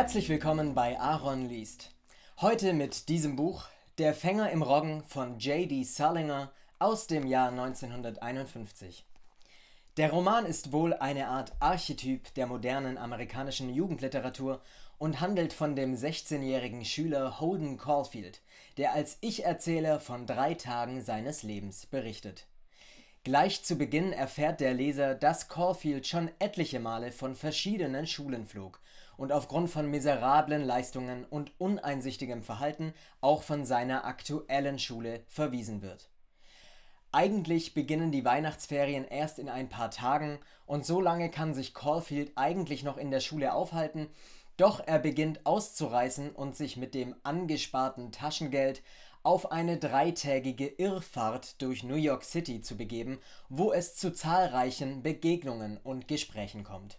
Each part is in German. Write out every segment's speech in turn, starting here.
Herzlich willkommen bei Aaron liest. Heute mit diesem Buch Der Fänger im Roggen von J.D. Salinger aus dem Jahr 1951. Der Roman ist wohl eine Art Archetyp der modernen amerikanischen Jugendliteratur und handelt von dem 16-jährigen Schüler Holden Caulfield, der als Ich-Erzähler von drei Tagen seines Lebens berichtet. Gleich zu Beginn erfährt der Leser, dass Caulfield schon etliche Male von verschiedenen Schulen flog und aufgrund von miserablen Leistungen und uneinsichtigem Verhalten auch von seiner aktuellen Schule verwiesen wird. Eigentlich beginnen die Weihnachtsferien erst in ein paar Tagen und so lange kann sich Caulfield eigentlich noch in der Schule aufhalten, doch er beginnt auszureißen und sich mit dem angesparten Taschengeld auf eine dreitägige Irrfahrt durch New York City zu begeben, wo es zu zahlreichen Begegnungen und Gesprächen kommt.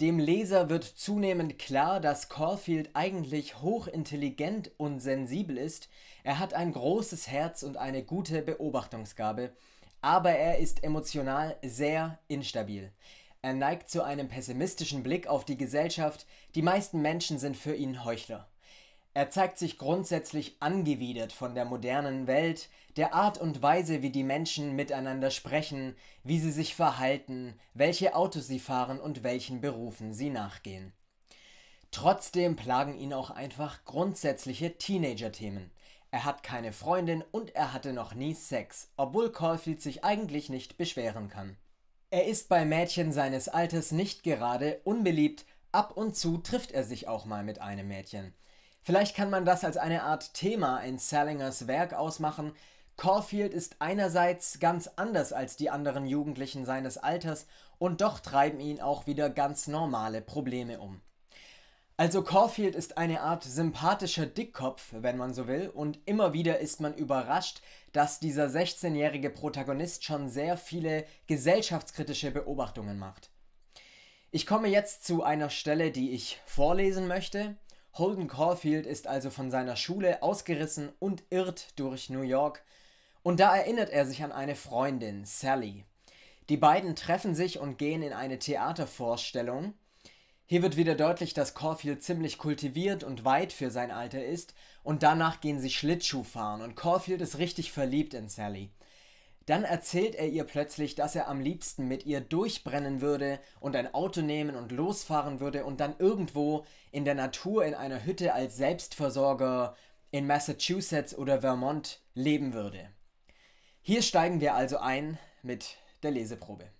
Dem Leser wird zunehmend klar, dass Caulfield eigentlich hochintelligent und sensibel ist, er hat ein großes Herz und eine gute Beobachtungsgabe, aber er ist emotional sehr instabil. Er neigt zu einem pessimistischen Blick auf die Gesellschaft, die meisten Menschen sind für ihn Heuchler. Er zeigt sich grundsätzlich angewidert von der modernen Welt, der Art und Weise, wie die Menschen miteinander sprechen, wie sie sich verhalten, welche Autos sie fahren und welchen Berufen sie nachgehen. Trotzdem plagen ihn auch einfach grundsätzliche Teenager-Themen. Er hat keine Freundin und er hatte noch nie Sex, obwohl Caulfield sich eigentlich nicht beschweren kann. Er ist bei Mädchen seines Alters nicht gerade unbeliebt, ab und zu trifft er sich auch mal mit einem Mädchen. Vielleicht kann man das als eine Art Thema in Salingers Werk ausmachen. Caulfield ist einerseits ganz anders als die anderen Jugendlichen seines Alters und doch treiben ihn auch wieder ganz normale Probleme um. Also Caulfield ist eine Art sympathischer Dickkopf, wenn man so will, und immer wieder ist man überrascht, dass dieser 16-jährige Protagonist schon sehr viele gesellschaftskritische Beobachtungen macht. Ich komme jetzt zu einer Stelle, die ich vorlesen möchte. Holden Caulfield ist also von seiner Schule ausgerissen und irrt durch New York. Und da erinnert er sich an eine Freundin, Sally. Die beiden treffen sich und gehen in eine Theatervorstellung. Hier wird wieder deutlich, dass Caulfield ziemlich kultiviert und weit für sein Alter ist. Und danach gehen sie Schlittschuh fahren und Caulfield ist richtig verliebt in Sally. Dann erzählt er ihr plötzlich, dass er am liebsten mit ihr durchbrennen würde und ein Auto nehmen und losfahren würde und dann irgendwo in der Natur in einer Hütte als Selbstversorger in Massachusetts oder Vermont leben würde. Hier steigen wir also ein mit der Leseprobe.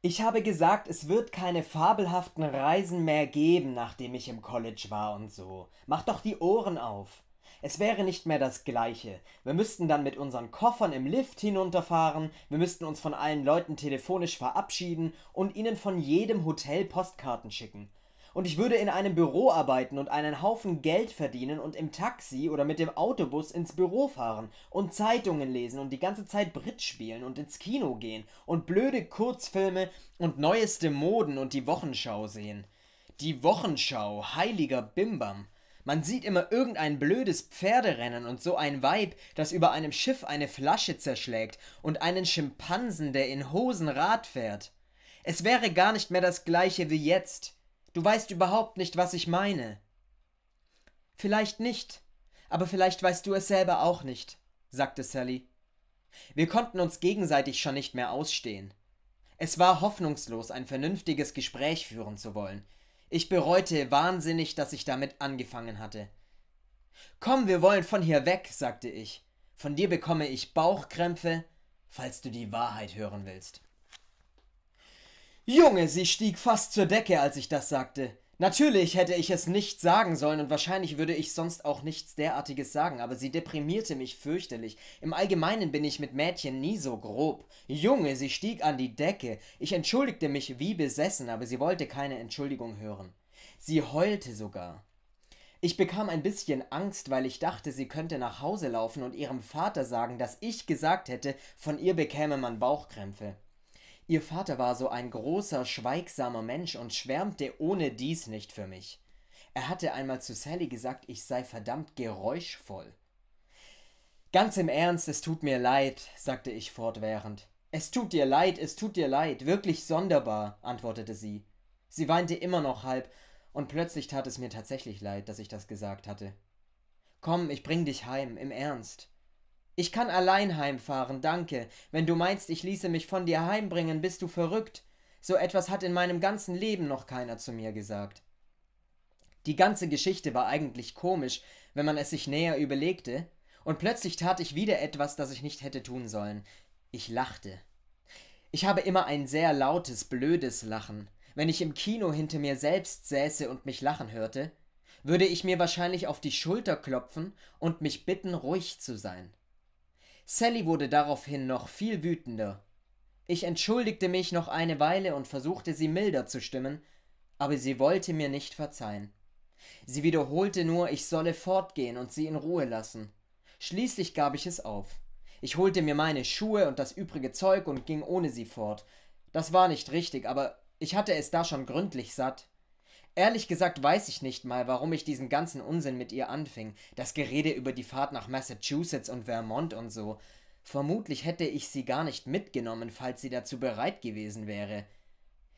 Ich habe gesagt, es wird keine fabelhaften Reisen mehr geben, nachdem ich im College war und so. Mach doch die Ohren auf. Es wäre nicht mehr das gleiche. Wir müssten dann mit unseren Koffern im Lift hinunterfahren, wir müssten uns von allen Leuten telefonisch verabschieden und ihnen von jedem Hotel Postkarten schicken. Und ich würde in einem Büro arbeiten und einen Haufen Geld verdienen und im Taxi oder mit dem Autobus ins Büro fahren und Zeitungen lesen und die ganze Zeit Brit spielen und ins Kino gehen und blöde Kurzfilme und neueste Moden und die Wochenschau sehen. Die Wochenschau, heiliger Bimbam. Man sieht immer irgendein blödes Pferderennen und so ein Weib, das über einem Schiff eine Flasche zerschlägt und einen Schimpansen, der in Hosen Rad fährt. Es wäre gar nicht mehr das gleiche wie jetzt. Du weißt überhaupt nicht, was ich meine. Vielleicht nicht, aber vielleicht weißt du es selber auch nicht, sagte Sally. Wir konnten uns gegenseitig schon nicht mehr ausstehen. Es war hoffnungslos, ein vernünftiges Gespräch führen zu wollen. Ich bereute wahnsinnig, dass ich damit angefangen hatte. Komm, wir wollen von hier weg, sagte ich. Von dir bekomme ich Bauchkrämpfe, falls du die Wahrheit hören willst. Junge, sie stieg fast zur Decke, als ich das sagte. Natürlich hätte ich es nicht sagen sollen und wahrscheinlich würde ich sonst auch nichts derartiges sagen, aber sie deprimierte mich fürchterlich. Im Allgemeinen bin ich mit Mädchen nie so grob. Junge, sie stieg an die Decke. Ich entschuldigte mich wie besessen, aber sie wollte keine Entschuldigung hören. Sie heulte sogar. Ich bekam ein bisschen Angst, weil ich dachte, sie könnte nach Hause laufen und ihrem Vater sagen, dass ich gesagt hätte, von ihr bekäme man Bauchkrämpfe. Ihr Vater war so ein großer, schweigsamer Mensch und schwärmte ohne dies nicht für mich. Er hatte einmal zu Sally gesagt, ich sei verdammt geräuschvoll. Ganz im Ernst, es tut mir leid, sagte ich fortwährend. Es tut dir leid, es tut dir leid, wirklich sonderbar, antwortete sie. Sie weinte immer noch halb, und plötzlich tat es mir tatsächlich leid, dass ich das gesagt hatte. Komm, ich bring dich heim, im Ernst. Ich kann allein heimfahren, danke. Wenn du meinst, ich ließe mich von dir heimbringen, bist du verrückt. So etwas hat in meinem ganzen Leben noch keiner zu mir gesagt. Die ganze Geschichte war eigentlich komisch, wenn man es sich näher überlegte, und plötzlich tat ich wieder etwas, das ich nicht hätte tun sollen. Ich lachte. Ich habe immer ein sehr lautes, blödes Lachen. Wenn ich im Kino hinter mir selbst säße und mich lachen hörte, würde ich mir wahrscheinlich auf die Schulter klopfen und mich bitten, ruhig zu sein. Sally wurde daraufhin noch viel wütender. Ich entschuldigte mich noch eine Weile und versuchte sie milder zu stimmen, aber sie wollte mir nicht verzeihen. Sie wiederholte nur, ich solle fortgehen und sie in Ruhe lassen. Schließlich gab ich es auf. Ich holte mir meine Schuhe und das übrige Zeug und ging ohne sie fort. Das war nicht richtig, aber ich hatte es da schon gründlich satt. Ehrlich gesagt weiß ich nicht mal, warum ich diesen ganzen Unsinn mit ihr anfing, das Gerede über die Fahrt nach Massachusetts und Vermont und so. Vermutlich hätte ich sie gar nicht mitgenommen, falls sie dazu bereit gewesen wäre.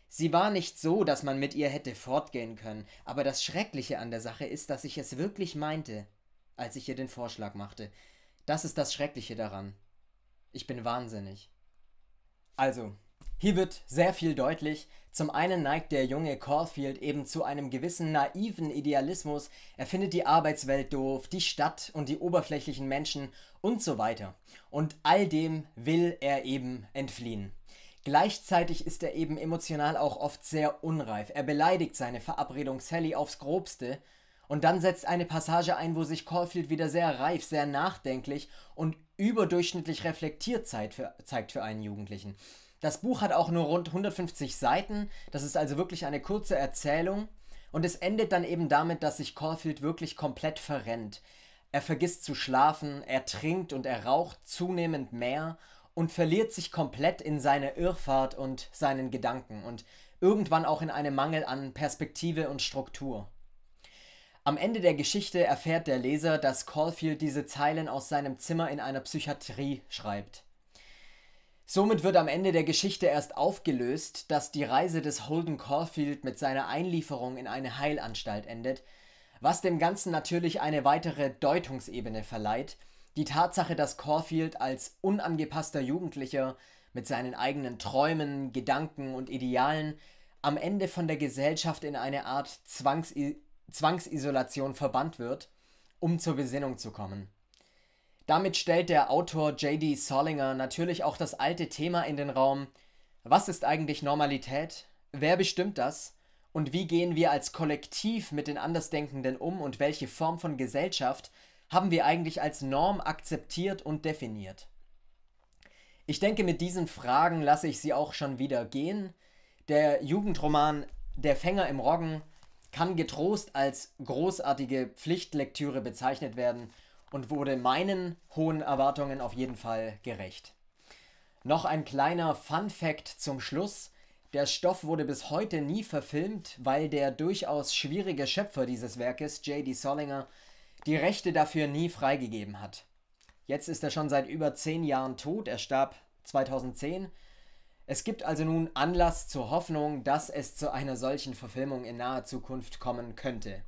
Sie war nicht so, dass man mit ihr hätte fortgehen können, aber das Schreckliche an der Sache ist, dass ich es wirklich meinte, als ich ihr den Vorschlag machte. Das ist das Schreckliche daran. Ich bin wahnsinnig. Also, hier wird sehr viel deutlich. Zum einen neigt der junge Caulfield eben zu einem gewissen naiven Idealismus. Er findet die Arbeitswelt doof, die Stadt und die oberflächlichen Menschen und so weiter. Und all dem will er eben entfliehen. Gleichzeitig ist er eben emotional auch oft sehr unreif. Er beleidigt seine Verabredung Sally aufs Grobste. Und dann setzt eine Passage ein, wo sich Caulfield wieder sehr reif, sehr nachdenklich und überdurchschnittlich reflektiert zeigt für, einen Jugendlichen. Das Buch hat auch nur rund 150 Seiten, das ist also wirklich eine kurze Erzählung und es endet dann eben damit, dass sich Caulfield wirklich komplett verrennt. Er vergisst zu schlafen, er trinkt und er raucht zunehmend mehr und verliert sich komplett in seiner Irrfahrt und seinen Gedanken und irgendwann auch in einem Mangel an Perspektive und Struktur. Am Ende der Geschichte erfährt der Leser, dass Caulfield diese Zeilen aus seinem Zimmer in einer Psychiatrie schreibt. Somit wird am Ende der Geschichte erst aufgelöst, dass die Reise des Holden Caulfield mit seiner Einlieferung in eine Heilanstalt endet, was dem Ganzen natürlich eine weitere Deutungsebene verleiht, die Tatsache, dass Caulfield als unangepasster Jugendlicher mit seinen eigenen Träumen, Gedanken und Idealen am Ende von der Gesellschaft in eine Art Zwangsi Zwangsisolation verbannt wird, um zur Besinnung zu kommen. Damit stellt der Autor J.D. Solinger natürlich auch das alte Thema in den Raum, was ist eigentlich Normalität? Wer bestimmt das? Und wie gehen wir als Kollektiv mit den Andersdenkenden um und welche Form von Gesellschaft haben wir eigentlich als Norm akzeptiert und definiert? Ich denke, mit diesen Fragen lasse ich sie auch schon wieder gehen. Der Jugendroman Der Fänger im Roggen kann getrost als großartige Pflichtlektüre bezeichnet werden und wurde meinen hohen Erwartungen auf jeden Fall gerecht. Noch ein kleiner Fun fact zum Schluss. Der Stoff wurde bis heute nie verfilmt, weil der durchaus schwierige Schöpfer dieses Werkes, J.D. Solinger, die Rechte dafür nie freigegeben hat. Jetzt ist er schon seit über zehn Jahren tot, er starb 2010. Es gibt also nun Anlass zur Hoffnung, dass es zu einer solchen Verfilmung in naher Zukunft kommen könnte.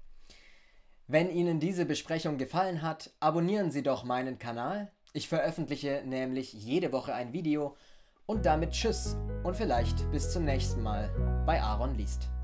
Wenn Ihnen diese Besprechung gefallen hat, abonnieren Sie doch meinen Kanal. Ich veröffentliche nämlich jede Woche ein Video. Und damit Tschüss und vielleicht bis zum nächsten Mal bei Aaron Liest.